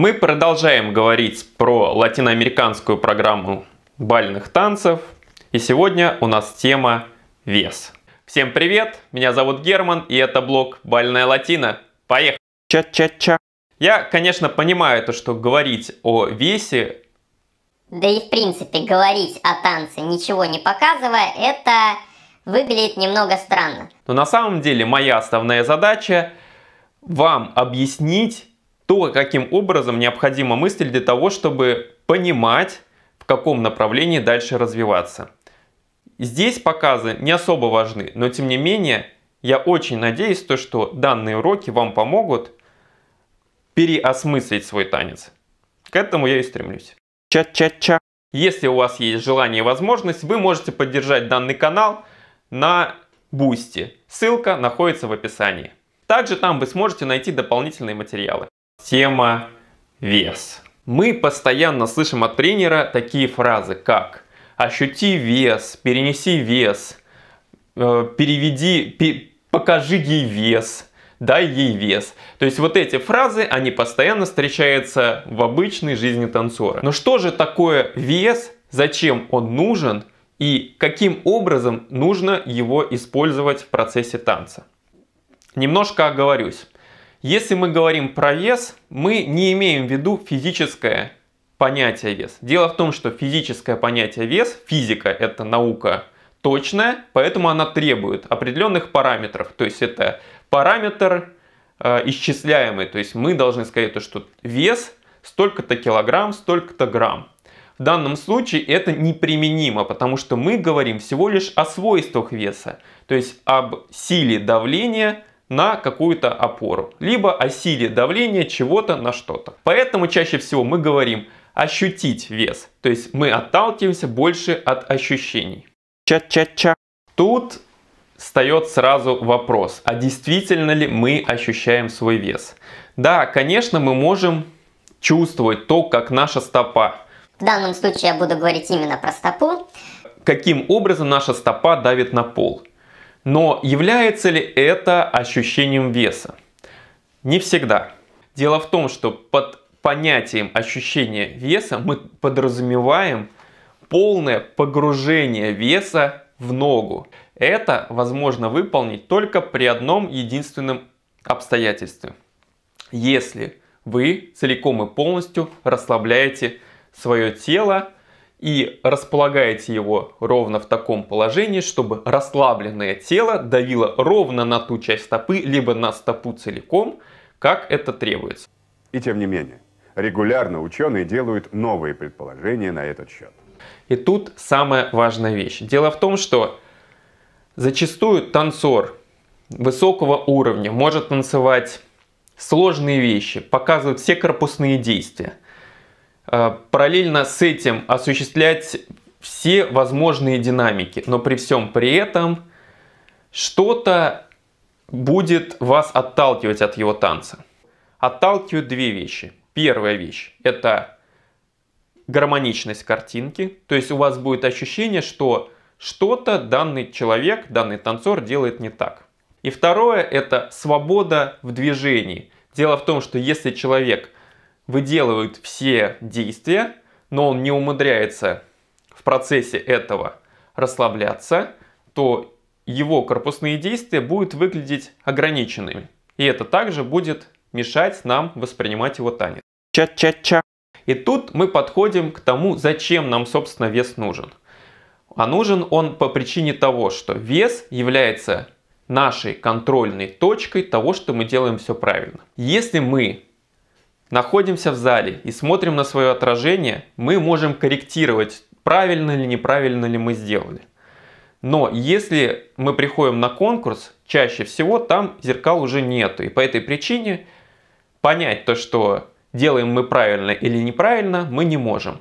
Мы продолжаем говорить про латиноамериканскую программу бальных танцев. И сегодня у нас тема вес. Всем привет, меня зовут Герман, и это блог «Бальная латина». Поехали! Ча-ча-ча. Я, конечно, понимаю то, что говорить о весе... Да и, в принципе, говорить о танце, ничего не показывая, это выглядит немного странно. Но на самом деле моя основная задача вам объяснить, то, каким образом необходимо мыслить для того, чтобы понимать, в каком направлении дальше развиваться. Здесь показы не особо важны, но тем не менее я очень надеюсь, то, что данные уроки вам помогут переосмыслить свой танец. К этому я и стремлюсь. Ча-ча-ча. Если у вас есть желание и возможность, вы можете поддержать данный канал на Бусти. Ссылка находится в описании. Также там вы сможете найти дополнительные материалы. Тема вес. Мы постоянно слышим от тренера такие фразы, как «ощути вес», «перенеси вес», э, «переведи», «покажи ей вес», дай ей вес. То есть вот эти фразы, они постоянно встречаются в обычной жизни танцора. Но что же такое вес, зачем он нужен и каким образом нужно его использовать в процессе танца? Немножко оговорюсь. Если мы говорим про вес, мы не имеем в виду физическое понятие вес. Дело в том, что физическое понятие вес, физика это наука точная, поэтому она требует определенных параметров. То есть это параметр э, исчисляемый, то есть мы должны сказать, что вес столько-то килограмм, столько-то грамм. В данном случае это неприменимо, потому что мы говорим всего лишь о свойствах веса, то есть об силе давления на какую-то опору, либо о силе давления чего-то на что-то. Поэтому чаще всего мы говорим ощутить вес, то есть мы отталкиваемся больше от ощущений. Ча-ча-ча. Тут встает сразу вопрос, а действительно ли мы ощущаем свой вес? Да, конечно, мы можем чувствовать то, как наша стопа. В данном случае я буду говорить именно про стопу. Каким образом наша стопа давит на пол. Но является ли это ощущением веса? Не всегда. Дело в том, что под понятием ощущения веса мы подразумеваем полное погружение веса в ногу. Это возможно выполнить только при одном единственном обстоятельстве. Если вы целиком и полностью расслабляете свое тело, и располагаете его ровно в таком положении, чтобы расслабленное тело давило ровно на ту часть стопы, либо на стопу целиком, как это требуется. И тем не менее, регулярно ученые делают новые предположения на этот счет. И тут самая важная вещь. Дело в том, что зачастую танцор высокого уровня может танцевать сложные вещи, показывать все корпусные действия – Э, параллельно с этим осуществлять все возможные динамики, но при всем при этом что-то будет вас отталкивать от его танца. Отталкивают две вещи. Первая вещь – это гармоничность картинки, то есть у вас будет ощущение, что что-то данный человек, данный танцор делает не так. И второе – это свобода в движении. Дело в том, что если человек – выделывает все действия, но он не умудряется в процессе этого расслабляться, то его корпусные действия будут выглядеть ограниченными. И это также будет мешать нам воспринимать его танец. Ча-ча-ча. И тут мы подходим к тому, зачем нам, собственно, вес нужен. А нужен он по причине того, что вес является нашей контрольной точкой того, что мы делаем все правильно. Если мы находимся в зале и смотрим на свое отражение, мы можем корректировать, правильно ли, неправильно ли мы сделали. Но если мы приходим на конкурс, чаще всего там зеркал уже нету. И по этой причине понять то, что делаем мы правильно или неправильно, мы не можем.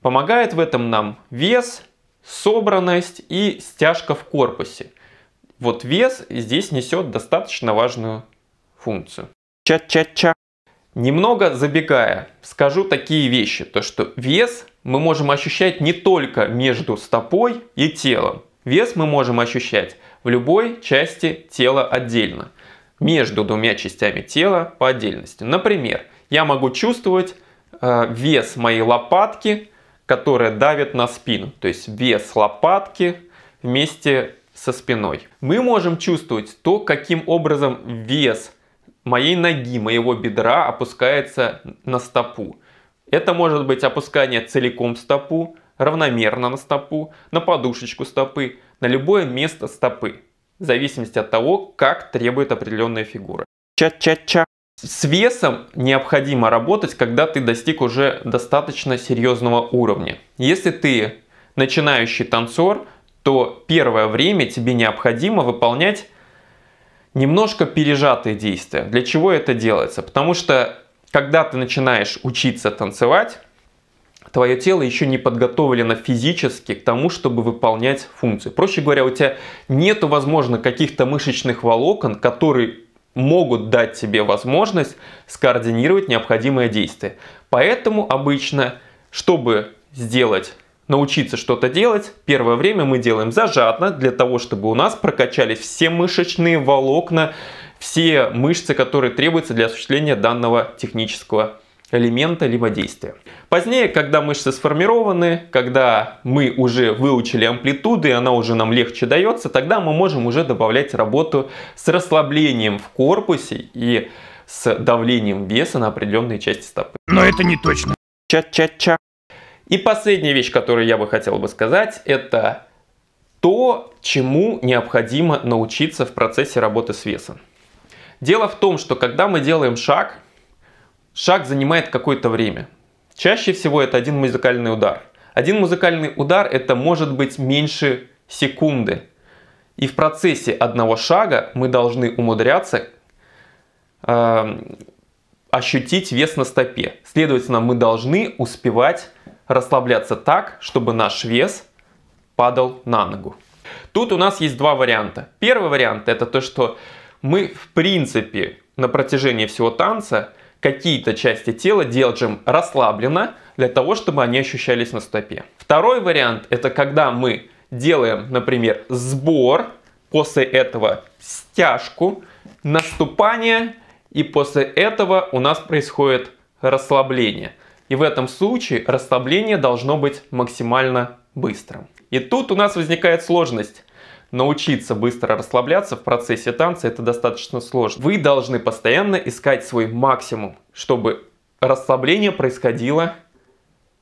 Помогает в этом нам вес, собранность и стяжка в корпусе. Вот вес здесь несет достаточно важную функцию. Ча-ча-ча. Немного забегая, скажу такие вещи, то что вес мы можем ощущать не только между стопой и телом. Вес мы можем ощущать в любой части тела отдельно, между двумя частями тела по отдельности. Например, я могу чувствовать э, вес моей лопатки, которая давит на спину, то есть вес лопатки вместе со спиной. Мы можем чувствовать то, каким образом вес моей ноги, моего бедра опускается на стопу. Это может быть опускание целиком стопу, равномерно на стопу, на подушечку стопы, на любое место стопы, в зависимости от того, как требует определенная фигура. Ча-ча-ча. С весом необходимо работать, когда ты достиг уже достаточно серьезного уровня. Если ты начинающий танцор, то первое время тебе необходимо выполнять немножко пережатые действия. Для чего это делается? Потому что когда ты начинаешь учиться танцевать, твое тело еще не подготовлено физически к тому, чтобы выполнять функции. Проще говоря, у тебя нет, возможно, каких-то мышечных волокон, которые могут дать тебе возможность скоординировать необходимое действие. Поэтому обычно, чтобы сделать научиться что-то делать, первое время мы делаем зажатно, для того, чтобы у нас прокачались все мышечные волокна, все мышцы, которые требуются для осуществления данного технического элемента либо действия. Позднее, когда мышцы сформированы, когда мы уже выучили амплитуду и она уже нам легче дается, тогда мы можем уже добавлять работу с расслаблением в корпусе и с давлением веса на определенные части стопы. Но это не точно. Ча-ча-ча. И последняя вещь, которую я бы хотел бы сказать, это то, чему необходимо научиться в процессе работы с весом. Дело в том, что когда мы делаем шаг, шаг занимает какое-то время. Чаще всего это один музыкальный удар. Один музыкальный удар это может быть меньше секунды. И в процессе одного шага мы должны умудряться э, ощутить вес на стопе. Следовательно, мы должны успевать расслабляться так, чтобы наш вес падал на ногу. Тут у нас есть два варианта. Первый вариант это то, что мы в принципе на протяжении всего танца какие-то части тела держим расслабленно для того, чтобы они ощущались на стопе. Второй вариант это когда мы делаем, например, сбор, после этого стяжку, наступание и после этого у нас происходит расслабление. И в этом случае расслабление должно быть максимально быстрым. И тут у нас возникает сложность. Научиться быстро расслабляться в процессе танца это достаточно сложно. Вы должны постоянно искать свой максимум, чтобы расслабление происходило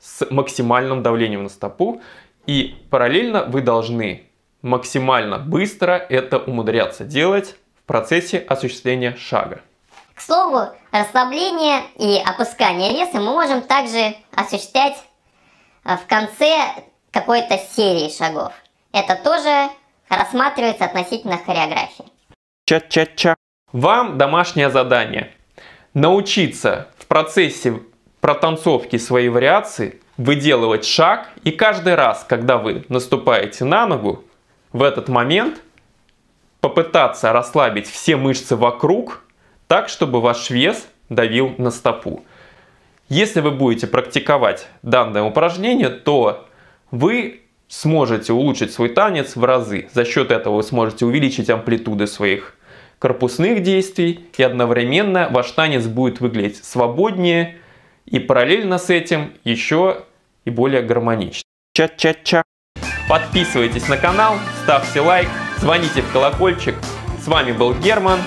с максимальным давлением на стопу. И параллельно вы должны максимально быстро это умудряться делать в процессе осуществления шага. К слову, расслабление и опускание веса мы можем также осуществлять э, в конце какой-то серии шагов. Это тоже рассматривается относительно хореографии. Ча-ча-ча. Вам домашнее задание. Научиться в процессе протанцовки своей вариации выделывать шаг и каждый раз, когда вы наступаете на ногу, в этот момент попытаться расслабить все мышцы вокруг так, чтобы ваш вес давил на стопу. Если вы будете практиковать данное упражнение, то вы сможете улучшить свой танец в разы. За счет этого вы сможете увеличить амплитуды своих корпусных действий и одновременно ваш танец будет выглядеть свободнее и параллельно с этим еще и более гармонично. Ча-ча-ча. Подписывайтесь на канал, ставьте лайк, звоните в колокольчик. С вами был Герман.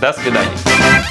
До свидания.